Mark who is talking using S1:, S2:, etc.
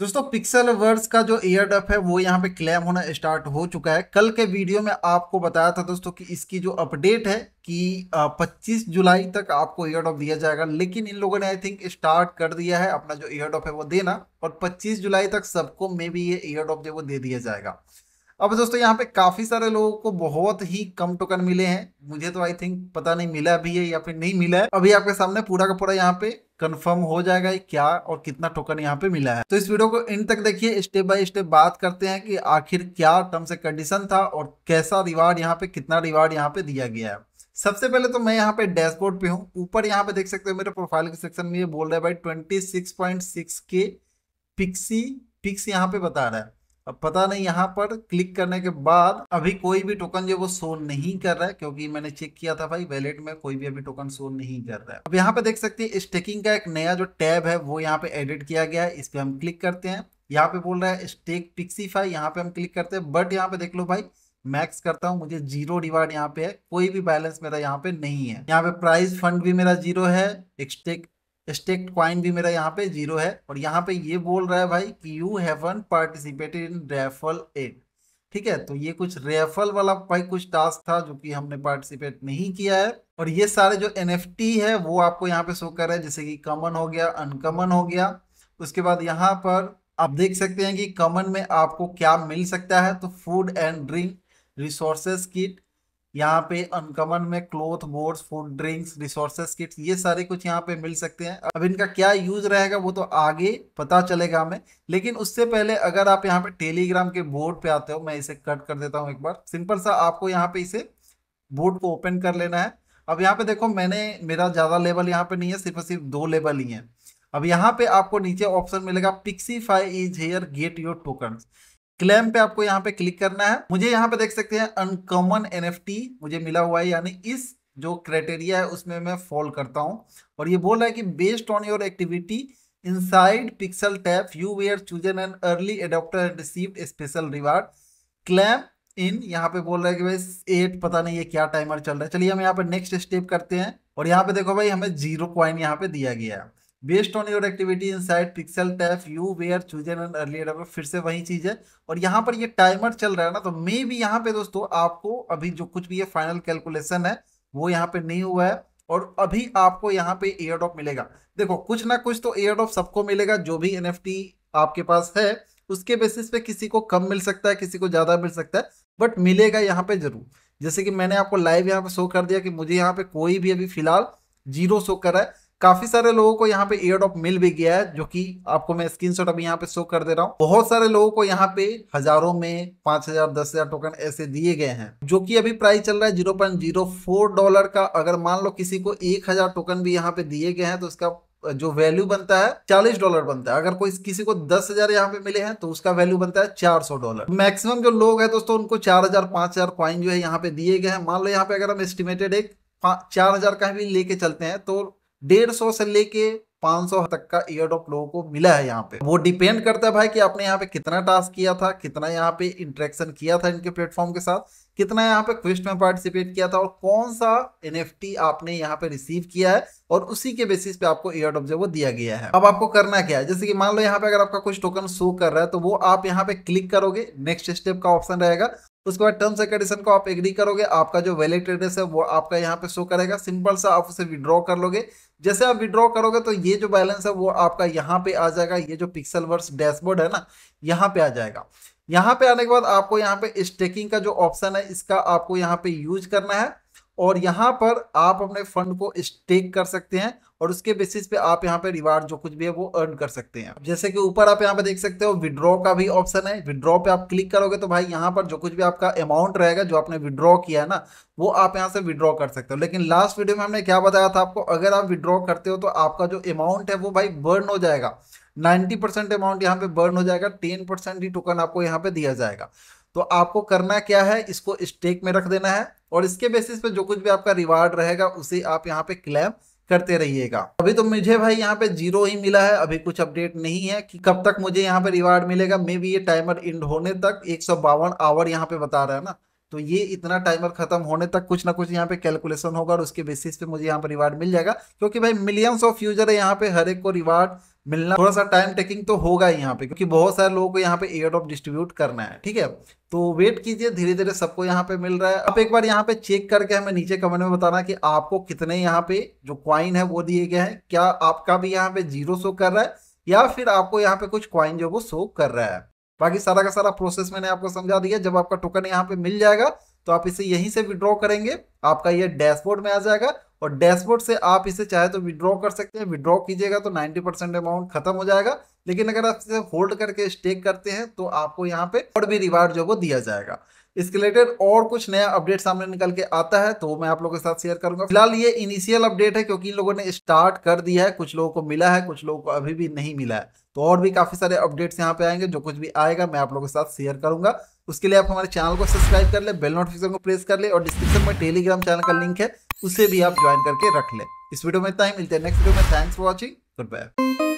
S1: दोस्तों pixel words का जो एयरडप है वो यहाँ पे क्लेम होना स्टार्ट हो चुका है कल के वीडियो में आपको बताया था दोस्तों कि इसकी जो अपडेट है कि 25 जुलाई तक आपको एयरडॉप दिया जाएगा लेकिन इन लोगों ने आई थिंक स्टार्ट कर दिया है अपना जो एयरडॉप है वो देना और 25 जुलाई तक सबको मे बी ये एयरडॉप जो वो दे दिया जाएगा अब दोस्तों यहाँ पे काफ़ी सारे लोगों को बहुत ही कम टोकन मिले हैं मुझे तो आई थिंक पता नहीं मिला भी है या फिर नहीं मिला है अभी आपके सामने पूरा का पूरा यहाँ पे कंफर्म हो जाएगा क्या और कितना टोकन यहाँ पे मिला है तो इस वीडियो को एंड तक देखिए स्टेप बाय स्टेप बात करते हैं कि आखिर क्या टर्म्स एंड कंडीशन था और कैसा रिवार्ड यहाँ पे कितना रिवार्ड यहाँ पे दिया गया है सबसे पहले तो मैं यहाँ पे डैशबोर्ड पे हूँ ऊपर यहाँ पे देख सकते हो मेरे प्रोफाइल के सेक्शन में ये बोल रहा है भाई twenty six point six K pixie pix यहाँ पे बता रहा है अब पता नहीं यहाँ पर क्लिक करने के बाद अभी कोई भी टोकन जो वो शो नहीं कर रहा है क्योंकि मैंने चेक किया था भाई वैलेट में कोई भी अभी टोकन शो नहीं कर रहा है अब यहाँ पे देख सकते हैं स्टेकिंग का एक नया जो टैब है वो यहाँ पे एडिट किया गया है इस पर हम क्लिक करते हैं यहाँ पे बोल रहा है स्टेक पिक्सीफाई यहाँ पे हम क्लिक करते हैं बट यहाँ पे देख लो भाई मैक्स करता हूँ मुझे जीरो रिवार्ड यहाँ पे है कोई भी बैलेंस मेरा यहाँ पे नहीं है यहाँ पे प्राइस फंड भी मेरा जीरो है स्टेक स्टेक्ट क्वाइन भी मेरा यहाँ पे जीरो है और यहाँ पे ये बोल रहा है भाई कि you haven't participated in raffle एड ठीक है तो ये कुछ रेफल वाला भाई कुछ टास्क था जो कि हमने पार्टिसिपेट नहीं किया है और ये सारे जो एन है वो आपको यहाँ पे शो कर रहा है जैसे कि कॉमन हो गया अनकमन हो गया उसके बाद यहाँ पर आप देख सकते हैं कि कॉमन में आपको क्या मिल सकता है तो food and drink resources kit यहाँ पे अनकमन में cloth board food drinks resources kits ये सारे कुछ यहाँ पे मिल सकते हैं अब इनका क्या यूज रहेगा वो तो आगे पता चलेगा हमें लेकिन उससे पहले अगर आप यहाँ पे टेलीग्राम के बोर्ड पे आते हो मैं इसे कट कर देता हूँ एक बार सिंपल सा आपको यहाँ पे इसे बोर्ड को ओपन कर लेना है अब यहाँ पे देखो मैंने मेरा ज़्यादा लेवल यहाँ पे नहीं है सिर्फ सिर्फ दो लेवल ही है अब यहाँ पे आपको नीचे ऑप्शन मिलेगा Pixiefi is here get your token claim पे आपको यहाँ पे क्लिक करना है मुझे यहाँ पे देख सकते हैं अनकॉमन एनएफटी मुझे मिला हुआ है यानी इस जो क्राइटेरिया है उसमें मैं फॉल करता हूँ और ये बोल रहा है कि based on your activity inside pixel tap you were chosen an early adopter and received special reward claim in यहाँ पे बोल रहा है कि भाई एट पता नहीं ये क्या टाइमर चल रहा है चलिए हम यहाँ पे नेक्स्ट स्टेप करते हैं और यहाँ पे देखो भाई हमें जीरो कॉइन यहाँ पे दिया गया है based on your activity inside pixel tap you were chosen an early developer फिर से वही चीज़ है और यहाँ पर ये टाइमर चल रहा है ना तो मे भी यहाँ पे दोस्तों आपको अभी जो कुछ भी ये फाइनल कैलकुलेशन है वो यहाँ पे नहीं हुआ है और अभी आपको यहाँ पे एयर ड्रॉप मिलेगा देखो कुछ ना कुछ तो एयर ड्रॉप सबको मिलेगा जो भी एन आपके पास है उसके बेसिस पे किसी को कम मिल सकता है किसी को ज़्यादा मिल सकता है बट मिलेगा यहाँ पे जरूर जैसे कि मैंने आपको लाइव यहाँ पे शो कर दिया कि मुझे यहाँ पे कोई भी अभी फिलहाल जीरो शो करा है काफी सारे लोगों को यहाँ पे एयर मिल भी गया है जो कि आपको मैं स्क्रीनशॉट अभी यहाँ पे शो कर दे रहा हूँ बहुत सारे लोगों को यहाँ पे हजारों में पांच हजार दस हजार टोकन ऐसे दिए गए हैं जो कि अभी प्राइस चल रहा है zero point zero four dollar का अगर मान लो किसी को एक हजार टोकन भी यहाँ पे दिए गए हैं तो उसका जो वैल्यू बनता है चालीस डॉलर बनता है अगर कोई किसी को दस हजार यहाँ पे मिले हैं तो उसका वैल्यू बनता है चार सौ डॉलर मैक्सिमम जो लोग है दोस्तों उनको चार हजार पांच हजार क्वाइन जो है यहाँ पे दिए गए हैं मान लो यहाँ पे अगर हम एस्टिमेटेड एक चार हजार का भी लेके चलते हैं तो डेढ़ सौ से लेके 500 तक का ईयर ड्रॉप लोगों को मिला है यहाँ पे वो डिपेंड करता है भाई कि आपने यहाँ पे कितना टास्क किया था कितना यहाँ पे इंटरेक्शन किया था इनके प्लेटफॉर्म के साथ कितना यहाँ पे क्विस्ट में पार्टिसिपेट किया था और कौन सा एन आपने यहाँ पे रिसीव किया है और उसी के बेसिस पे आपको ईयर ड्रॉप जो वो दिया गया है अब आपको करना क्या है जैसे कि मान लो यहाँ पे अगर आपका कुछ टोकन शो कर रहा है तो वो आप यहाँ पे क्लिक करोगे नेक्स्ट स्टेप का ऑप्शन रहेगा उसके बाद टर्म्स एंड कंडीशन को आप एग्री करोगे आपका जो वैलिड एड्रेस है वो आपका यहाँ पे शो करेगा सिंपल सा आप उसे विड्रॉ कर लोगे जैसे आप विड्रॉ करोगे तो ये जो बैलेंस है वो आपका यहाँ पे आ जाएगा ये जो पिक्सल वर्स डैशबोर्ड है ना यहाँ पे आ जाएगा यहाँ पे आने के बाद आपको यहाँ पे स्टेकिंग का जो ऑप्शन है इसका आपको यहाँ पे यूज करना है और यहाँ पर आप अपने फंड को स्टेक कर सकते हैं और उसके बेसिस पे आप यहाँ पे रिवार्ड जो कुछ भी है वो अर्न कर सकते हैं जैसे कि ऊपर आप यहाँ पे देख सकते हो विड्रॉ का भी ऑप्शन है विड्रॉ पे आप क्लिक करोगे तो भाई यहाँ पर जो कुछ भी आपका अमाउंट रहेगा जो आपने विड्रॉ किया है ना वो आप यहाँ से विड्रॉ कर सकते हो लेकिन लास्ट वीडियो में हमने क्या बताया था आपको अगर आप विड्रॉ करते हो तो आपका जो अमाउंट है वो भाई बर्न हो जाएगा नाइन्टी परसेंट अमाउंट यहाँ पे बर्न हो जाएगा टेन परसेंट ही टोकन आपको यहाँ पे दिया जाएगा तो आपको करना क्या है इसको स्टेक में रख देना है और इसके बेसिस पे जो कुछ भी आपका रिवार्ड रहेगा उसे आप यहाँ पे क्लेम करते रहिएगा अभी तो मुझे भाई यहाँ पे जीरो ही मिला है अभी कुछ अपडेट नहीं है कि कब तक मुझे यहाँ पे रिवार्ड मिलेगा मे भी ये टाइमर इंड होने तक एक आवर यहाँ पे बता रहा है ना तो ये इतना टाइमर खत्म होने तक कुछ ना कुछ यहाँ पे कैलकुलेशन होगा और उसके बेसिस पे मुझे यहाँ पे रिवार्ड मिल जाएगा क्योंकि भाई मिलियंस ऑफ यूजर है यहाँ पे हर एक को रिवार्ड मिलना थोड़ा सा टाइम टेकिंग तो होगा ही यहाँ पे क्योंकि बहुत सारे लोगों को यहाँ पे एयर ड्रॉप डिस्ट्रीब्यूट करना है ठीक है तो वेट कीजिए धीरे धीरे सबको यहाँ पे मिल रहा है आप एक बार यहाँ पे चेक करके हमें नीचे कमेंट में बताना कि आपको कितने यहाँ पे जो क्वाइन है वो दिए गए हैं क्या आपका भी यहाँ पे जीरो शो कर रहा है या फिर आपको यहाँ पे कुछ क्वाइन जो वो शो कर रहा है बाकी सारा का सारा प्रोसेस मैंने आपको समझा दिया जब आपका टोकन यहाँ पे मिल जाएगा तो आप इसे यहीं से विड्रॉ करेंगे आपका ये डैशबोर्ड में आ जाएगा और डैशबोर्ड से आप इसे चाहे तो विड्रॉ कर सकते हैं विड्रॉ कीजिएगा तो 90 परसेंट अमाउंट खत्म हो जाएगा लेकिन अगर आप इसे होल्ड करके स्टेक करते हैं तो आपको यहाँ पे और भी रिवार्ड जो वो दिया जाएगा इसके रिलेटेड और कुछ नया अपडेट सामने निकल के आता है तो मैं आप लोगों के साथ शेयर करूंगा फिलहाल ये इनिशियल अपडेट है क्योंकि इन लोगों ने स्टार्ट कर दिया है कुछ लोगों को मिला है कुछ लोगों को अभी भी नहीं मिला है तो और भी काफ़ी सारे अपडेट्स यहाँ पे आएंगे जो कुछ भी आएगा मैं आप लोगों के साथ शेयर करूंगा उसके लिए आप हमारे चैनल को सब्सक्राइब कर ले बेल नोटिफिकेशन को प्रेस कर ले और डिस्क्रिप्शन में टेलीग्राम चैनल का लिंक है उसे भी आप ज्वाइन करके रख ले इस वीडियो में इतना ही मिलते हैं नेक्स्ट वीडियो में thanks for watching good bye